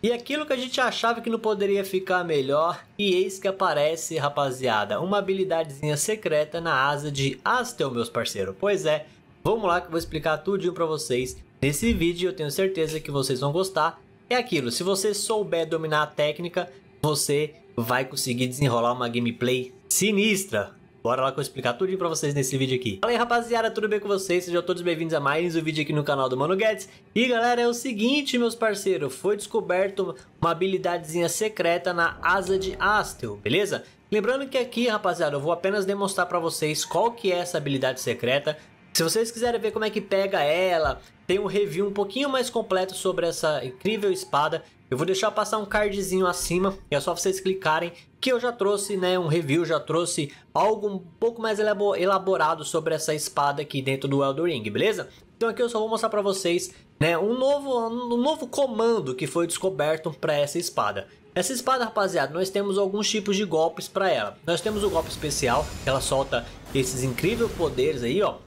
E aquilo que a gente achava que não poderia ficar melhor, e eis que aparece, rapaziada, uma habilidadezinha secreta na asa de Astel, meus parceiros. Pois é, vamos lá que eu vou explicar tudinho pra vocês nesse vídeo, eu tenho certeza que vocês vão gostar. É aquilo, se você souber dominar a técnica, você vai conseguir desenrolar uma gameplay sinistra. Bora lá que eu vou explicar tudo pra vocês nesse vídeo aqui. Fala aí rapaziada, tudo bem com vocês? Sejam todos bem-vindos a mais um vídeo aqui no canal do Mano Guedes. E galera, é o seguinte meus parceiros, foi descoberto uma habilidadezinha secreta na asa de Astel, beleza? Lembrando que aqui, rapaziada, eu vou apenas demonstrar pra vocês qual que é essa habilidade secreta, se vocês quiserem ver como é que pega ela, tem um review um pouquinho mais completo sobre essa incrível espada. Eu vou deixar passar um cardzinho acima, e é só vocês clicarem, que eu já trouxe né, um review, já trouxe algo um pouco mais elaborado sobre essa espada aqui dentro do Elden Ring, beleza? Então aqui eu só vou mostrar para vocês né, um, novo, um novo comando que foi descoberto para essa espada. Essa espada, rapaziada, nós temos alguns tipos de golpes para ela. Nós temos o golpe especial, que ela solta esses incríveis poderes aí, ó.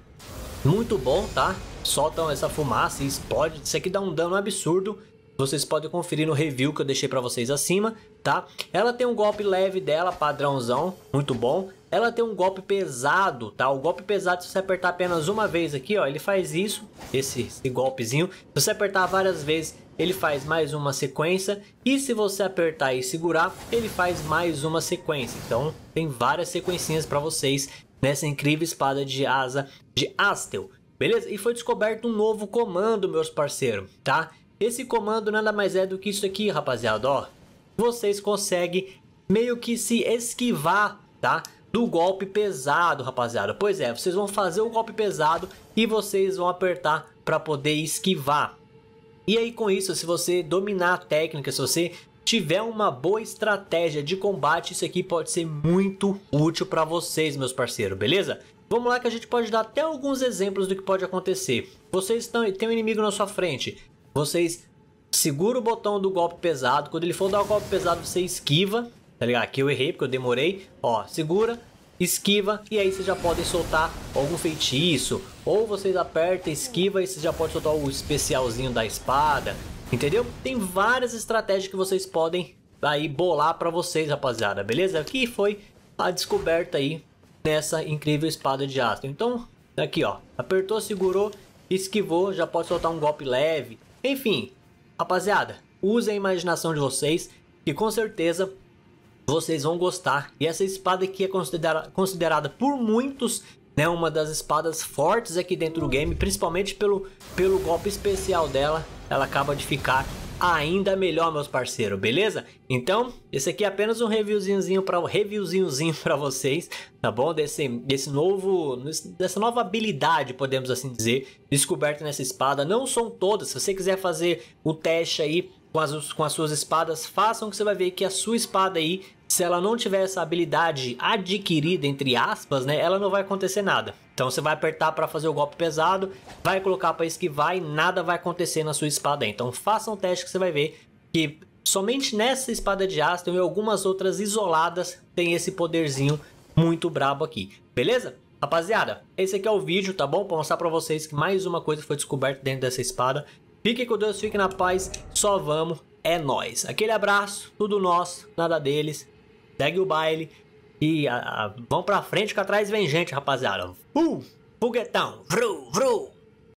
Muito bom, tá? Soltam essa fumaça e explode. Isso aqui dá um dano absurdo vocês podem conferir no review que eu deixei para vocês acima, tá? Ela tem um golpe leve dela, padrãozão, muito bom. Ela tem um golpe pesado, tá? O golpe pesado, se você apertar apenas uma vez aqui, ó, ele faz isso, esse, esse golpezinho. Se você apertar várias vezes, ele faz mais uma sequência. E se você apertar e segurar, ele faz mais uma sequência. Então, tem várias sequencinhas para vocês nessa incrível espada de asa de Astel. Beleza? E foi descoberto um novo comando, meus parceiros, tá? Esse comando nada mais é do que isso aqui, rapaziada, ó. Vocês conseguem meio que se esquivar, tá? Do golpe pesado, rapaziada. Pois é, vocês vão fazer o golpe pesado e vocês vão apertar para poder esquivar. E aí com isso, se você dominar a técnica, se você tiver uma boa estratégia de combate, isso aqui pode ser muito útil para vocês, meus parceiros, beleza? Vamos lá que a gente pode dar até alguns exemplos do que pode acontecer. Vocês estão, tem um inimigo na sua frente, vocês segura o botão do golpe pesado. Quando ele for dar o golpe pesado, você esquiva. Tá ligado? Aqui eu errei porque eu demorei. Ó, segura, esquiva e aí vocês já podem soltar algum feitiço. Ou vocês apertam, esquiva e você já pode soltar o especialzinho da espada. Entendeu? Tem várias estratégias que vocês podem aí bolar para vocês, rapaziada. Beleza? Aqui foi a descoberta aí dessa incrível espada de astro. Então, tá aqui ó, apertou, segurou esquivou, já pode soltar um golpe leve. Enfim, rapaziada, usem a imaginação de vocês, que com certeza vocês vão gostar. E essa espada aqui é considera considerada por muitos né, uma das espadas fortes aqui dentro do game, principalmente pelo, pelo golpe especial dela. Ela acaba de ficar ainda melhor, meus parceiros, beleza? Então, esse aqui é apenas um reviewzinho para um reviewzinhozinho para vocês, tá bom? Desse, desse novo, dessa nova habilidade, podemos assim dizer, descoberta nessa espada. Não são todas. Se você quiser fazer o teste aí com as, com as suas espadas, façam que você vai ver que a sua espada aí, se ela não tiver essa habilidade adquirida entre aspas, né, ela não vai acontecer nada. Então você vai apertar para fazer o golpe pesado, vai colocar para esquivar e nada vai acontecer na sua espada. Então faça um teste que você vai ver que somente nessa espada de Aston e algumas outras isoladas tem esse poderzinho muito brabo aqui. Beleza? Rapaziada, esse aqui é o vídeo, tá bom? Para mostrar para vocês que mais uma coisa foi descoberta dentro dessa espada. Fique com Deus, fique na paz, só vamos, é nós. Aquele abraço, tudo nosso, nada deles. Segue o baile. E a, a, vão pra frente, que atrás vem gente, rapaziada. Uh! Foguetão! Vru, vru!